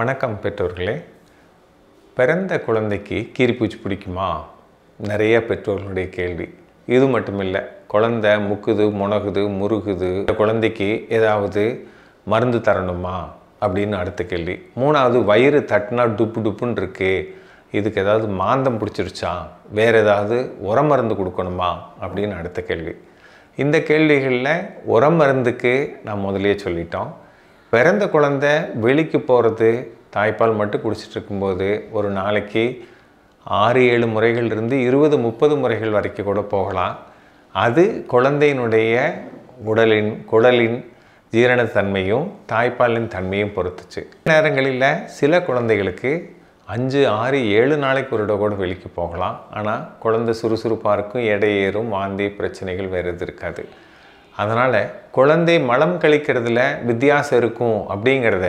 வணக்கம் பெற்றோர்களே பிறந்த குழந்தைக்கு கீரிப்பூச்சி பிடிக்குமா நிறைய பெற்றோர்களுடைய கேள்வி இது மட்டும் இல்லை குழந்தை முக்குது முனகுது முருகுது இந்த குழந்தைக்கு ஏதாவது மருந்து தரணுமா அப்படின்னு அடுத்த கேள்வி மூணாவது வயிறு தட்டினா டுப்பு டுப்புன்னு இருக்கு இதுக்கு ஏதாவது மாந்தம் பிடிச்சிருச்சா வேறு ஏதாவது உரம் மருந்து கொடுக்கணுமா அப்படின்னு அடுத்த கேள்வி இந்த கேள்விகளில் உரம் மருந்துக்கு நான் முதலே சொல்லிட்டோம் பிறந்த குழந்த வெளிக்கு போகிறது தாய்ப்பால் மட்டும் குடிச்சிட்டு இருக்கும்போது ஒரு நாளைக்கு ஆறு ஏழு முறைகள் இருந்து இருபது முப்பது முறைகள் வரைக்கும் கூட போகலாம் அது குழந்தையினுடைய உடலின் குடலின் ஜீரணத்தன்மையும் தாய்ப்பாலின் தன்மையும் பொறுத்துச்சு நேரங்களில் சில குழந்தைகளுக்கு அஞ்சு ஆறு ஏழு நாளைக்கு ஒரு இடம் கூட வெளிக்கு போகலாம் ஆனால் குழந்தை சுறுசுறுப்பாக இருக்கும் எடையேறும் வாந்தி பிரச்சனைகள் வேறு எது இருக்காது அதனால் குழந்தை மலம் கழிக்கிறதுல வித்தியாசம் இருக்கும் அப்படிங்கிறத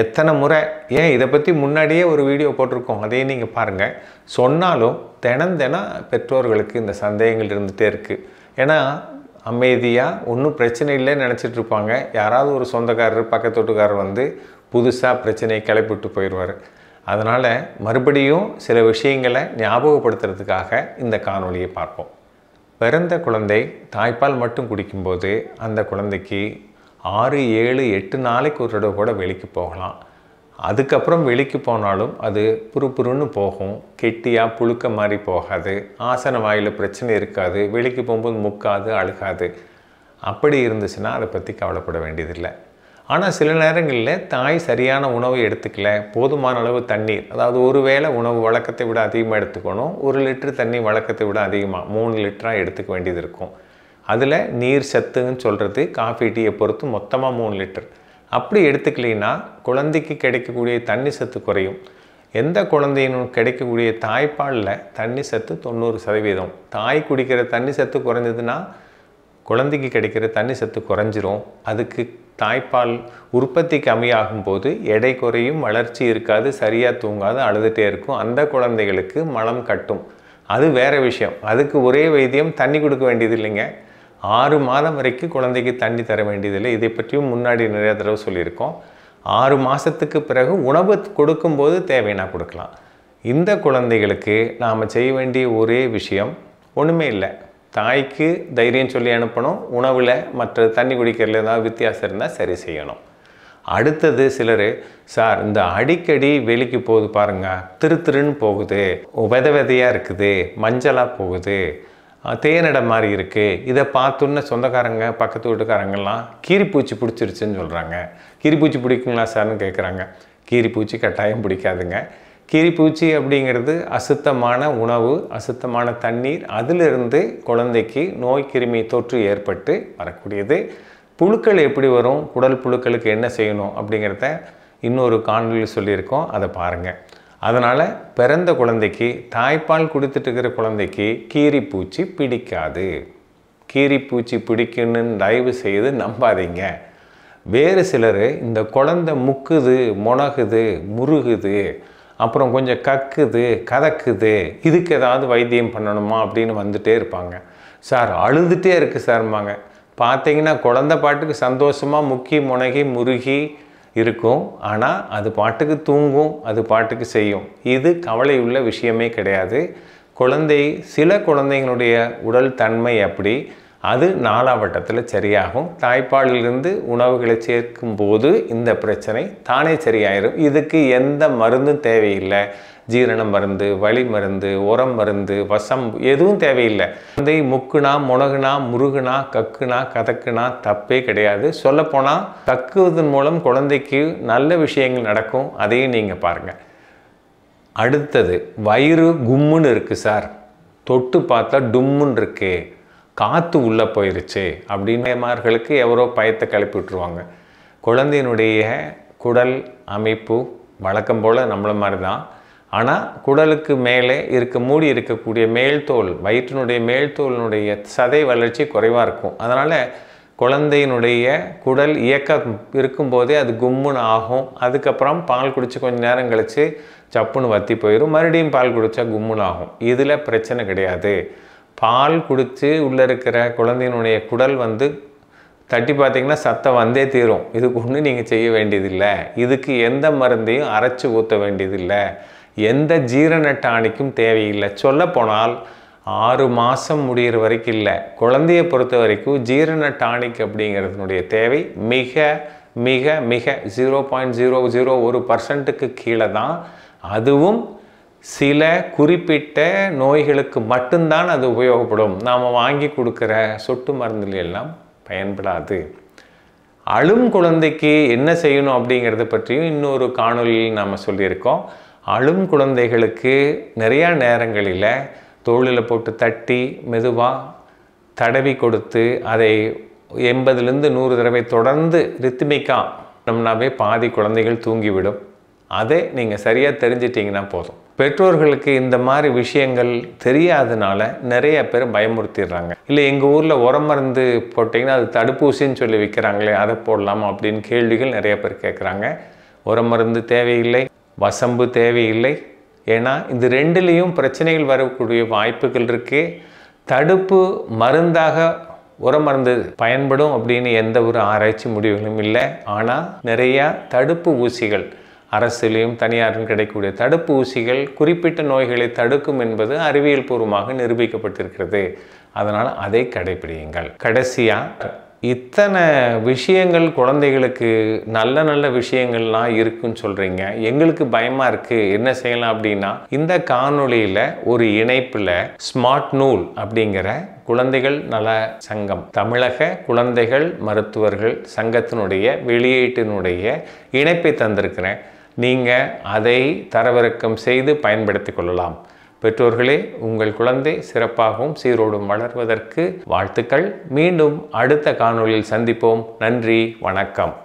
எத்தனை முறை ஏன் இதை பற்றி முன்னாடியே ஒரு வீடியோ போட்டிருக்கோம் அதையும் நீங்கள் பாருங்கள் சொன்னாலும் தினம் தினம் பெற்றோர்களுக்கு இந்த சந்தேகங்கள் இருந்துகிட்டே இருக்குது ஏன்னா அமைதியாக ஒன்றும் பிரச்சனை இல்லைன்னு நினச்சிட்டு இருப்பாங்க யாராவது ஒரு சொந்தக்காரர் பக்கத்து வீட்டுக்காரர் வந்து புதுசாக பிரச்சனையை கிளப்பிட்டு போயிடுவார் அதனால் மறுபடியும் சில விஷயங்களை ஞாபகப்படுத்துறதுக்காக இந்த காணொலியை பார்ப்போம் பிறந்த குழந்தை தாய்ப்பால் மட்டும் குடிக்கும்போது அந்த குழந்தைக்கு ஆறு ஏழு எட்டு நாளைக்கு ஒரு தடவை கூட வெளிக்கு போகலாம் அதுக்கப்புறம் வெளிக்கு போனாலும் அது புரு புருன்னு போகும் கெட்டியாக புழுக்க மாதிரி போகாது ஆசன வாயில் பிரச்சனை இருக்காது வெளிக்கு போகும்போது முக்காது அழுகாது அப்படி இருந்துச்சுன்னா அதை பற்றி கவலைப்பட வேண்டியதில்லை ஆனால் சில நேரங்களில் தாய் சரியான உணவு எடுத்துக்கல போதுமான அளவு தண்ணீர் அதாவது ஒரு வேளை உணவு வழக்கத்தை விட அதிகமாக எடுத்துக்கணும் ஒரு லிட்டர் தண்ணி வழக்கத்தை விட அதிகமாக மூணு லிட்டராக எடுத்துக்க வேண்டியது இருக்கும் அதில் நீர் சத்துன்னு சொல்கிறது காஃபி டீயை பொறுத்து மொத்தமாக மூணு லிட்டர் அப்படி எடுத்துக்கலைன்னா குழந்தைக்கு கிடைக்கக்கூடிய தண்ணி சத்து குறையும் எந்த குழந்தையினும் கிடைக்கக்கூடிய தாய்ப்பாலில் தண்ணி சத்து தொண்ணூறு சதவீதம் தாய் குடிக்கிற தண்ணி சத்து குறைஞ்சதுன்னா குழந்தைக்கு கிடைக்கிற தண்ணி சத்து குறைஞ்சிரும் அதுக்கு தாய்ப்பால் உற்பத்தி கம்மியாகும் போது எடை குறையும் வளர்ச்சி இருக்காது சரியாக தூங்காது அழுதுகிட்டே இருக்கும் அந்த குழந்தைகளுக்கு மலம் கட்டும் அது வேறு விஷயம் அதுக்கு ஒரே வைத்தியம் தண்ணி கொடுக்க வேண்டியது இல்லைங்க ஆறு மாதம் வரைக்கும் குழந்தைக்கு தண்ணி தர வேண்டியதில்லை இதை பற்றியும் முன்னாடி நிறைய தடவை சொல்லியிருக்கோம் ஆறு மாதத்துக்கு பிறகு உணவு கொடுக்கும்போது தேவைன்னா கொடுக்கலாம் இந்த குழந்தைகளுக்கு நாம் செய்ய வேண்டிய ஒரே விஷயம் ஒன்றுமே இல்லை தாய்க்கு தைரியம் சொல்லி அனுப்பணும் உணவில் மற்ற தண்ணி குடிக்கிறதுல ஏதாவது வித்தியாசம் இருந்தால் சரி செய்யணும் அடுத்தது சிலர் சார் இந்த அடிக்கடி வெளிக்கு போகுது பாருங்கள் திரு திருன்னு போகுது வித விதையாக இருக்குது மஞ்சளாக போகுது தேனடை மாதிரி இருக்குது இதை பார்த்துன்னு சொந்தக்காரங்க பக்கத்து வீட்டுக்காரங்கெல்லாம் கீரிப்பூச்சி பிடிச்சிருச்சுன்னு சொல்கிறாங்க கீரிப்பூச்சி பிடிக்குங்களா சார்னு கேட்குறாங்க கீரிப்பூச்சி கட்டாயம் பிடிக்காதுங்க கீரிப்பூச்சி அப்படிங்கிறது அசுத்தமான உணவு அசுத்தமான தண்ணீர் அதிலிருந்து குழந்தைக்கு நோய் கிருமி தொற்று ஏற்பட்டு வரக்கூடியது புழுக்கள் எப்படி வரும் குடல் புழுக்களுக்கு என்ன செய்யணும் அப்படிங்கிறத இன்னொரு காணொலி சொல்லியிருக்கோம் அதை பாருங்கள் அதனால் பிறந்த குழந்தைக்கு தாய்ப்பால் குடித்துட்டு இருக்கிற குழந்தைக்கு கீரி பூச்சி பிடிக்காது கீரி பூச்சி பிடிக்குன்னு தயவு செய்து நம்பாதீங்க வேறு சிலர் இந்த குழந்தை முக்குது முனகுது முருகுது அப்புறம் கொஞ்சம் கக்குது கதக்குது இதுக்கு ஏதாவது வைத்தியம் பண்ணணுமா அப்படின்னு வந்துட்டே இருப்பாங்க சார் அழுதுகிட்டே இருக்குது சார்ம்பாங்க பார்த்தீங்கன்னா குழந்த பாட்டுக்கு சந்தோஷமாக முக்கி முனகி முருகி இருக்கும் ஆனால் அது பாட்டுக்கு தூங்கும் அது பாட்டுக்கு செய்யும் இது கவலை உள்ள விஷயமே கிடையாது குழந்தை சில குழந்தைங்களுடைய உடல் தன்மை அப்படி அது நாலாவட்டத்தில் சரியாகும் தாய்ப்பாலிலிருந்து உணவுகளை சேர்க்கும் போது இந்த பிரச்சனை தானே சரியாயிரும் இதுக்கு எந்த மருந்தும் தேவையில்லை ஜீரண மருந்து வலி மருந்து உரம் மருந்து வசம் எதுவும் தேவையில்லை குழந்தை முக்குனா முனகுனா முருகுனா கக்குனா கதக்குனா தப்பே கிடையாது சொல்லப்போனால் கக்குவதன் மூலம் குழந்தைக்கு நல்ல விஷயங்கள் நடக்கும் அதையும் நீங்கள் பாருங்கள் அடுத்தது வயிறு கும்முன்னு இருக்குது சார் தொட்டு பார்த்தா டும்முன்னு இருக்குது காற்று உள்ளே போயிருச்சு அப்படின்னுமார்களுக்கு எவரோ பயத்தை கிளப்பி விட்ருவாங்க குழந்தையினுடைய குடல் அமைப்பு வழக்கம் போல் நம்மளை மாதிரி தான் ஆனால் குடலுக்கு மேலே இருக்க மூடி இருக்கக்கூடிய மேல்தோல் வயிற்றினுடைய மேல்தோலினுடைய சதை வளர்ச்சி குறைவாக இருக்கும் அதனால் குழந்தையினுடைய குடல் இயக்கம் இருக்கும்போதே அது கும்முன்னு ஆகும் அதுக்கப்புறம் பால் குடித்து கொஞ்சம் நேரம் கழித்து சப்புன்னு வற்றி போயிடும் மறுபடியும் பால் குடித்தா கும்முன்னு ஆகும் இதில் பிரச்சனை கிடையாது பால் குடித்து உள்ளே இருக்கிற குழந்தையினுடைய குடல் வந்து தட்டி பார்த்திங்கன்னா சத்தம் வந்தே தீரும் இதுக்கு ஒன்று நீங்கள் செய்ய வேண்டியதில்லை இதுக்கு எந்த மருந்தையும் அரைச்சி ஊற்ற வேண்டியதில்லை எந்த ஜீரண டானிக்கும் தேவையில்லை சொல்லப்போனால் ஆறு மாதம் முடிகிற வரைக்கும் இல்லை குழந்தையை பொறுத்த வரைக்கும் ஜீரண டானிக் அப்படிங்கிறதுனுடைய தேவை மிக மிக மிக ஜீரோ பாயிண்ட் ஜீரோ ஜீரோ ஒரு பர்சன்ட்டுக்கு கீழே தான் அதுவும் சில குறிப்பிட்ட நோய்களுக்கு மட்டும்தான் அது உபயோகப்படும் நாம் வாங்கி கொடுக்குற சொட்டு மருந்துகள் எல்லாம் பயன்படாது அழும் குழந்தைக்கு என்ன செய்யணும் அப்படிங்கிறத பற்றியும் இன்னொரு காணொலியில் நாம் சொல்லியிருக்கோம் அழும் குழந்தைகளுக்கு நிறையா நேரங்களில் தோளில் போட்டு தட்டி மெதுவாக தடவி கொடுத்து அதை எண்பதுலேருந்து நூறு தடவை தொடர்ந்து ரித்திமிக்காக நம்னாவே பாதி குழந்தைகள் தூங்கிவிடும் அதை நீங்கள் சரியாக தெரிஞ்சிட்டிங்கன்னா போதும் பெற்றோர்களுக்கு இந்த மாதிரி விஷயங்கள் தெரியாதனால நிறைய பேர் பயமுறுத்திடுறாங்க இல்லை எங்கள் ஊரில் உரம் மருந்து போட்டிங்கன்னா அது தடுப்பூசின்னு சொல்லி விற்கிறாங்களே அதை போடலாமா அப்படின்னு கேள்விகள் நிறைய பேர் கேட்குறாங்க உரம் மருந்து தேவையில்லை வசம்பு தேவையில்லை ஏன்னா இந்த ரெண்டுலேயும் பிரச்சனைகள் வரக்கூடிய வாய்ப்புகள் இருக்குது தடுப்பு மருந்தாக உரம் மருந்து பயன்படும் அப்படின்னு எந்த ஒரு ஆராய்ச்சி முடிவுகளும் இல்லை ஆனால் நிறையா தடுப்பு ஊசிகள் அரசிலையும் தனியாரும் கிடைக்கக்கூடிய தடுப்பு ஊசிகள் குறிப்பிட்ட நோய்களை தடுக்கும் என்பது அறிவியல் பூர்வமாக நிரூபிக்கப்பட்டிருக்கிறது அதனால் அதை கடைபிடியுங்கள் கடைசியாக இத்தனை விஷயங்கள் குழந்தைகளுக்கு நல்ல நல்ல விஷயங்கள்லாம் இருக்குன்னு சொல்கிறீங்க எங்களுக்கு பயமாக இருக்குது என்ன செய்யலாம் அப்படின்னா இந்த காணொளியில் ஒரு இணைப்பில் ஸ்மார்ட் நூல் அப்படிங்கிற குழந்தைகள் நல சங்கம் தமிழக குழந்தைகள் மருத்துவர்கள் சங்கத்தினுடைய வெளியீட்டினுடைய இணைப்பை தந்திருக்கிறேன் நீங்கள் அதை தரவிறக்கம் செய்து பயன்படுத்தி கொள்ளலாம் பெற்றோர்களே உங்கள் குழந்தை சிறப்பாகவும் சீரோடும் வளர்வதற்கு வாழ்த்துக்கள் மீண்டும் அடுத்த காணொலியில் சந்திப்போம் நன்றி வணக்கம்